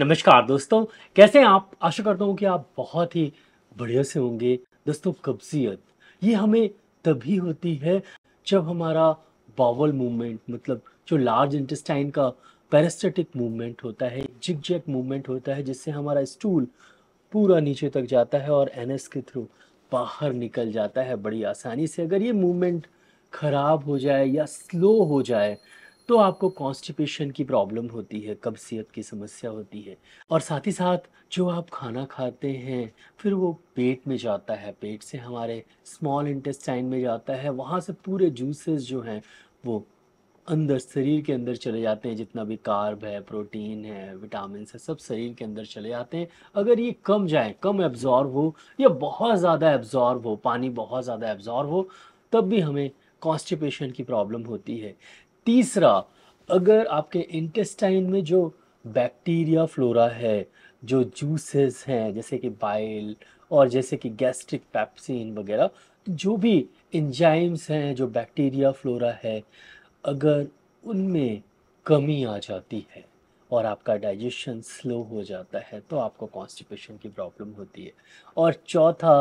नमस्कार दोस्तों कैसे हैं आप आशा करता हूँ कि आप बहुत ही बढ़िया से होंगे दोस्तों कब्जियत ये हमें तभी होती है जब हमारा बावल मूवमेंट मतलब जो लार्ज इंटेस्टाइन का पैरास्टेटिक मूवमेंट होता है जिग जैक मूवमेंट होता है जिससे हमारा स्टूल पूरा नीचे तक जाता है और एनएस के थ्रू बाहर निकल जाता है बड़ी आसानी से अगर ये मूवमेंट खराब हो जाए या स्लो हो जाए तो आपको कॉन्स्टिपेशन की प्रॉब्लम होती है कब्जियत की समस्या होती है और साथ ही साथ जो आप खाना खाते हैं फिर वो पेट में जाता है पेट से हमारे स्मॉल इंटेस्टाइन में जाता है वहाँ से पूरे जूसेस जो हैं वो अंदर शरीर के अंदर चले जाते हैं जितना भी कार्ब है प्रोटीन है विटामिन है सब शरीर के अंदर चले जाते हैं अगर ये कम जाए कम एब्जॉर्व हो या बहुत ज़्यादा एब्जॉर्व हो पानी बहुत ज़्यादा एब्जॉर्व हो तब भी हमें कॉन्स्टिपेशन की प्रॉब्लम होती है तीसरा अगर आपके इंटेस्टाइन में जो बैक्टीरिया फ्लोरा है जो जूसेस हैं जैसे कि बाइल और जैसे कि गैस्ट्रिक पैप्सिन वगैरह जो भी इंजाइम्स हैं जो बैक्टीरिया फ्लोरा है अगर उनमें कमी आ जाती है और आपका डाइजेशन स्लो हो जाता है तो आपको कॉन्स्टिपेशन की प्रॉब्लम होती है और चौथा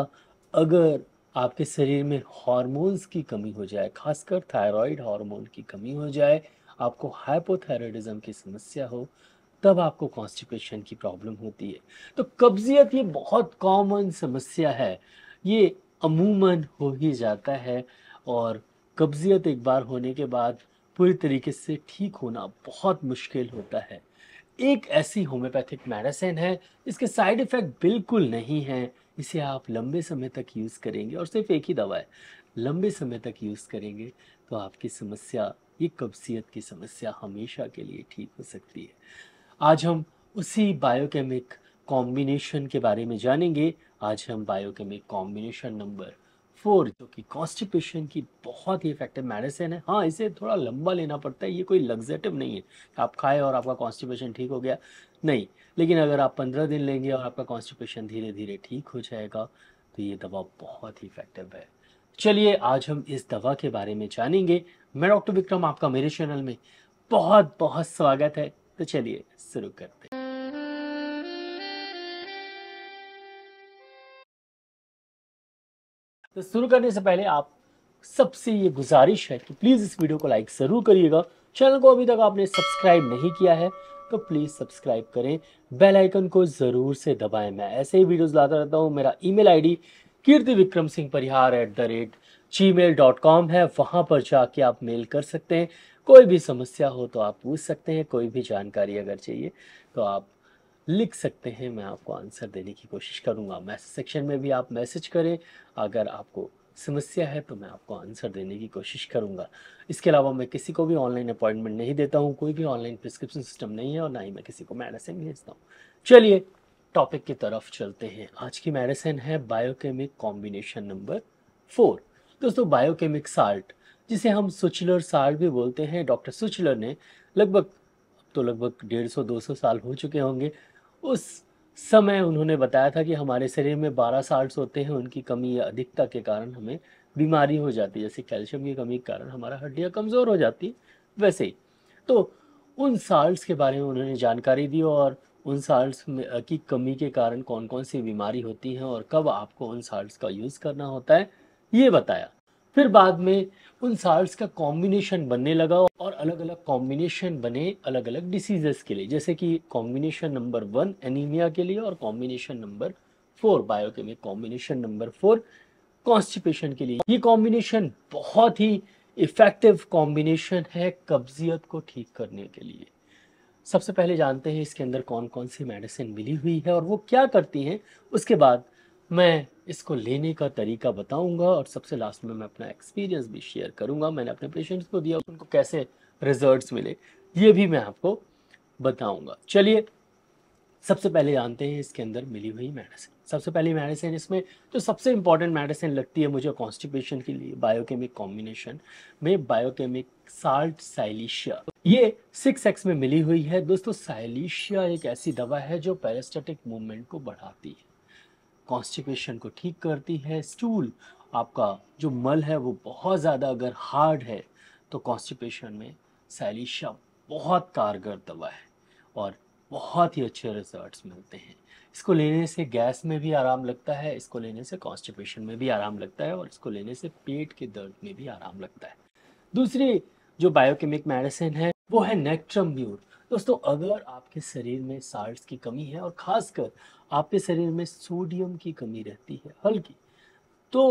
अगर आपके शरीर में हॉर्मोन्स की कमी हो जाए खासकर थायराइड हार्मोन की कमी हो जाए आपको हाइपोथायरॉयडिज्म की समस्या हो तब आपको कॉन्स्टिपेशन की प्रॉब्लम होती है तो कब्जियत ये बहुत कॉमन समस्या है ये अमूमन हो ही जाता है और कब्जियत एक बार होने के बाद पूरी तरीके से ठीक होना बहुत मुश्किल होता है एक ऐसी होम्योपैथिक मेडिसिन है इसके साइड इफ़ेक्ट बिल्कुल नहीं हैं इसे आप लंबे समय तक यूज़ करेंगे और सिर्फ एक ही दवा है लंबे समय तक यूज़ करेंगे तो आपकी समस्या ये कब्जियत की समस्या हमेशा के लिए ठीक हो सकती है आज हम उसी बायोकेमिक कॉम्बिनेशन के बारे में जानेंगे आज हम बायोकेमिक कॉम्बिनेशन नंबर फोर जो कि कॉन्स्टिपेशन की बहुत ही इफेक्टिव मेडिसिन है हाँ इसे थोड़ा लंबा लेना पड़ता है ये कोई लग्जेटिव नहीं है आप खाए और आपका कॉन्स्टिपेशन ठीक हो गया नहीं लेकिन अगर आप पंद्रह दिन लेंगे और आपका कॉन्स्टिपेशन धीरे धीरे ठीक हो जाएगा तो ये दवा बहुत ही इफेक्टिव है चलिए आज हम इस दवा के बारे में जानेंगे मैं डॉक्टर विक्रम आपका मेरे चैनल में बहुत बहुत स्वागत है तो चलिए शुरू करते तो शुरू करने से पहले आप सबसे ये गुजारिश है कि प्लीज़ इस वीडियो को लाइक ज़रूर करिएगा चैनल को अभी तक आपने सब्सक्राइब नहीं किया है तो प्लीज़ सब्सक्राइब करें बेल आइकन को ज़रूर से दबाएं मैं ऐसे ही वीडियोस लाता रहता हूँ मेरा email ID Kirti Vikram Singh Parihar at the rate Gmail dot com है वहाँ पर जाके आप मेल कर सकते हैं कोई भी समस्या हो तो आप पूछ सकते हैं कोई भी जानकारी अगर चाहिए तो आप लिख सकते हैं मैं आपको आंसर देने की कोशिश करूंगा मैसेज सेक्शन में भी आप मैसेज करें अगर आपको समस्या है तो मैं आपको आंसर देने की कोशिश करूंगा इसके अलावा मैं किसी को भी ऑनलाइन अपॉइंटमेंट नहीं देता हूँ कोई भी ऑनलाइन प्रिस्क्रिप्शन सिस्टम नहीं है और ना ही मैं किसी को मेडिसिन भेजता हूँ चलिए टॉपिक की तरफ चलते हैं आज की मेडिसिन है बायोकेमिक कॉम्बिनेशन नंबर फोर दोस्तों बायोकेमिक साल्ट जिसे हम सुचलर साल्ट भी बोलते हैं डॉक्टर सुचलर ने लगभग तो लगभग डेढ़ सौ दो सौ साल हो चुके होंगे उस समय उन्होंने बताया था कि हमारे शरीर में बारह साल्ट होते हैं उनकी कमी या अधिकता के कारण हमें बीमारी हो जाती है जैसे कैल्शियम की कमी के कारण हमारा हड्डियाँ कमज़ोर हो जाती है वैसे ही तो उन साल्ट के बारे में उन्होंने जानकारी दी और उन साल्ट की कमी के कारण कौन कौन सी बीमारी होती है और कब आपको उन साल्ट का यूज़ करना होता है ये बताया फिर बाद में उन साल्ट का कॉम्बिनेशन बनने लगा और अलग अलग कॉम्बिनेशन बने अलग अलग डिसीजेस के लिए जैसे कि कॉम्बिनेशन नंबर वन एनीमिया के लिए और combination number four biochemic combination number four constipation के लिए ये कॉम्बिनेशन बहुत ही इफेक्टिव कॉम्बिनेशन है कब्जियत को ठीक करने के लिए सबसे पहले जानते हैं इसके अंदर कौन कौन सी मेडिसिन मिली हुई है और वो क्या करती हैं उसके बाद मैं इसको लेने का तरीका बताऊंगा और सबसे लास्ट में मैं अपना एक्सपीरियंस भी शेयर करूंगा मैंने अपने पेशेंट्स को दिया उनको कैसे रिजल्ट्स मिले ये भी मैं आपको बताऊंगा चलिए सबसे पहले जानते हैं इसके अंदर मिली हुई मेडिसिन सबसे पहली मेडिसिन इसमें जो सबसे इंपॉर्टेंट मेडिसिन लगती है मुझे कॉन्स्टिपेशन के लिए बायोकेमिक कॉम्बिनेशन में बायोकेमिक साल्ट साइलिशिया ये सिक्स एक्स में मिली हुई है दोस्तों साइलिशिया एक ऐसी दवा है जो पैरास्टेटिक मूवमेंट को बढ़ाती है कॉन्स्टिपेशन को ठीक करती है स्टूल आपका जो मल है वो बहुत ज़्यादा अगर हार्ड है तो कॉन्स्टिपेशन में सैलिशा बहुत कारगर दवा है और बहुत ही अच्छे रिजल्ट्स मिलते हैं इसको लेने से गैस में भी आराम लगता है इसको लेने से कॉन्स्टिपेशन में भी आराम लगता है और इसको लेने से पेट के दर्द में भी आराम लगता है दूसरी जो बायोकेमिक मेडिसिन है वो है नेक्ट्रम दोस्तों अगर आपके शरीर में साल्ट की कमी है और ख़ासकर आपके शरीर में सोडियम की कमी रहती है हल्की तो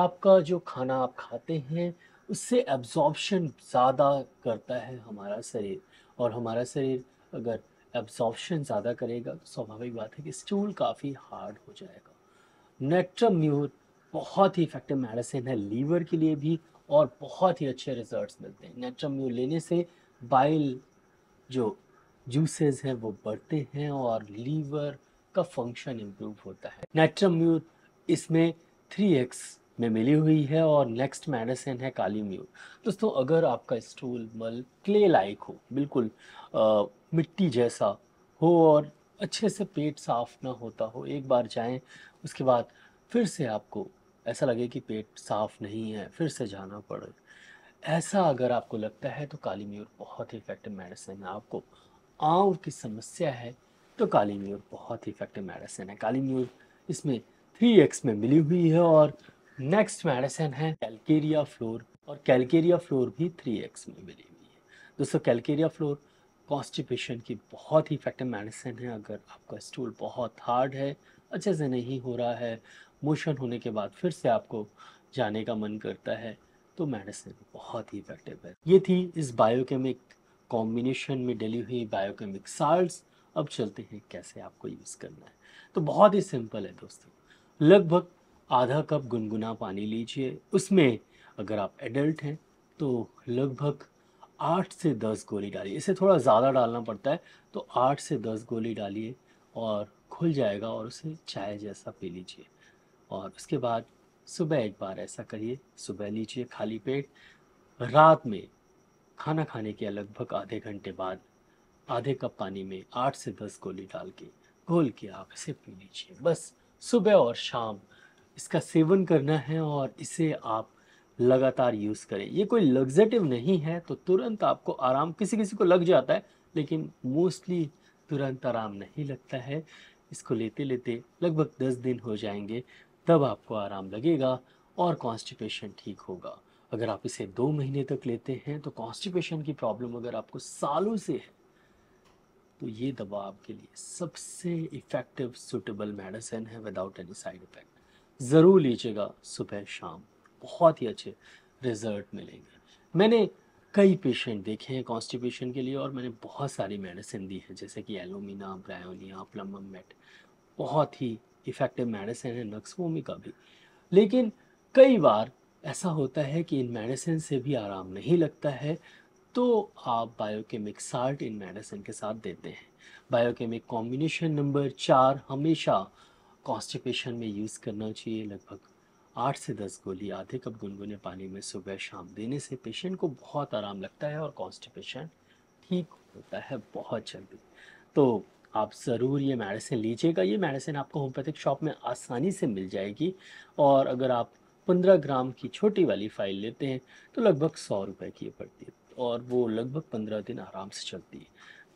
आपका जो खाना आप खाते हैं उससे एब्जॉर्प्शन ज़्यादा करता है हमारा शरीर और हमारा शरीर अगर एब्जॉर्बशन ज़्यादा करेगा तो स्वाभाविक बात है कि स्टूल काफ़ी हार्ड हो जाएगा नेट्रम्यूर बहुत ही इफेक्टिव मेडिसिन है लीवर के लिए भी और बहुत ही अच्छे रिजल्ट्स मिलते हैं नेट्रम्यूर लेने से बाइल जो जूसेस हैं वो बढ़ते हैं और लीवर का फंक्शन इम्प्रूव होता है नेट्रम म्यूर इसमें थ्री एक्स में मिली हुई है और नेक्स्ट मेडिसिन है काली म्यूट दोस्तों अगर आपका स्टूल मल क्ले लाइक हो बिल्कुल आ, मिट्टी जैसा हो और अच्छे से पेट साफ ना होता हो एक बार जाएं उसके बाद फिर से आपको ऐसा लगे कि पेट साफ नहीं है फिर से जाना पड़े ऐसा अगर आपको लगता है तो काली म्यूर बहुत ही इफेक्टिव मेडिसिन है आपको आँव की समस्या है तो काली म्यूर बहुत ही इफेक्टिव मेडिसिन है काली म्यूर इसमें थ्री एक्स में मिली हुई है और नेक्स्ट मेडिसिन है कैलकेरिया फ्लोर और कैलकेरिया फ्लोर भी थ्री एक्स में मिली हुई है दोस्तों कैलकेरिया फ्लोर कॉन्स्टिपेशन की बहुत ही इफेक्टिव मेडिसिन है अगर आपका स्टूल बहुत हार्ड है अच्छे से नहीं हो रहा है मोशन होने के बाद फिर से आपको जाने का मन करता है तो मेडिसिन बहुत ही इफेक्टिव है ये थी इस बायोकेमिक कॉम्बिनेशन में डली हुई बायोकेमिक साल्ट अब चलते हैं कैसे आपको यूज़ करना है तो बहुत ही सिंपल है दोस्तों लगभग आधा कप गुनगुना पानी लीजिए उसमें अगर आप एडल्ट हैं तो लगभग आठ से दस गोली डालिए इसे थोड़ा ज़्यादा डालना पड़ता है तो आठ से दस गोली डालिए और खुल जाएगा और उसे चाय जैसा पी लीजिए और उसके बाद सुबह एक बार ऐसा करिए सुबह लीजिए खाली पेट रात में खाना खाने के लगभग आधे घंटे बाद आधे कप पानी में आठ से दस गोली डाल के घोल के आप इसे पी लीजिए बस सुबह और शाम इसका सेवन करना है और इसे आप लगातार यूज़ करें ये कोई लग्जेटिव नहीं है तो तुरंत आपको आराम किसी किसी को लग जाता है लेकिन मोस्टली तुरंत आराम नहीं लगता है इसको लेते लेते लगभग दस दिन हो जाएंगे तब आपको आराम लगेगा और कॉन्स्टिपेशन ठीक होगा अगर आप इसे दो महीने तक लेते हैं तो कॉन्स्टिपेशन की प्रॉब्लम अगर आपको सालों से है तो ये दवा आपके लिए सबसे इफ़ेक्टिव सुटेबल मेडिसिन है विदाउट एनी साइड इफ़ेक्ट ज़रूर लीजिएगा सुबह शाम बहुत ही अच्छे रिजल्ट मिलेंगे मैंने कई पेशेंट देखे हैं कॉन्स्टिपेशन के लिए और मैंने बहुत सारी मेडिसिन दी है जैसे कि एलोमिना ब्रायोनिया प्लम मेट बहुत ही इफ़ेक्टिव मेडिसिन है नक्सवोमी का भी लेकिन कई बार ऐसा होता है कि इन मेडिसिन से भी आराम नहीं लगता है तो आप बायोकेमिक साल्ट इन मेडिसिन के साथ देते हैं बायोकेमिक कॉम्बिनेशन नंबर चार हमेशा कॉन्स्टिपेशन में यूज़ करना चाहिए लगभग आठ से दस गोली आधे कप गुनगुने पानी में सुबह शाम देने से पेशेंट को बहुत आराम लगता है और कॉन्स्टिपेशन ठीक होता है बहुत जल्दी तो आप ज़रूर ये मेडिसिन लीजिएगा ये मेडिसिन आपको होम्योपैथिक शॉप में आसानी से मिल जाएगी और अगर आप पंद्रह ग्राम की छोटी वाली फाइल लेते हैं तो लगभग सौ रुपये की पड़ती है और वो लगभग पंद्रह दिन आराम से चलती है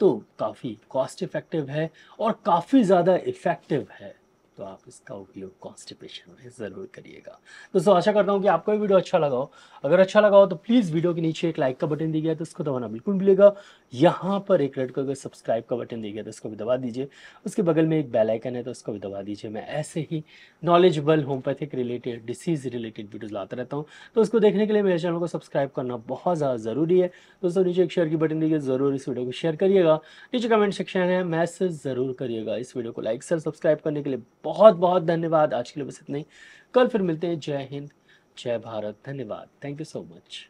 तो काफ़ी कॉस्ट इफ़ेक्टिव है और काफ़ी ज़्यादा इफ़ेक्टिव है तो आप इसका उपयोग कॉन्स्टिपेशन में ज़रूर करिएगा दोस्तों आशा करता हूँ कि आपको ये वीडियो अच्छा लगा हो अगर अच्छा लगा हो तो प्लीज़ वीडियो के नीचे एक लाइक का बटन दिया तो उसको दबाना बिल्कुल मिलेगा यहाँ पर एक रेड कलर सब्सक्राइब का बटन दिया तो उसको भी दबा दीजिए उसके बगल में एक बेलाइकन है तो उसको भी दबा दीजिए मैं ऐसे ही knowledgeable homeopathic related disease related videos लाता रहता हूँ तो उसको देखने के लिए मेरे चैनल को सब्सक्राइब करना बहुत ज़्यादा ज़रूरी है दोस्तों नीचे एक शेयर की बटन दीजिए ज़रूर इस वीडियो को शेयर करिएगा नीचे कमेंट सेक्शन है मैसेज ज़रूर करिएगा इस वीडियो को लाइक सर सब्सक्राइब करने के लिए बहुत बहुत धन्यवाद आज के लिए बस इतना ही कल फिर मिलते हैं जय हिंद जय भारत धन्यवाद थैंक यू सो मच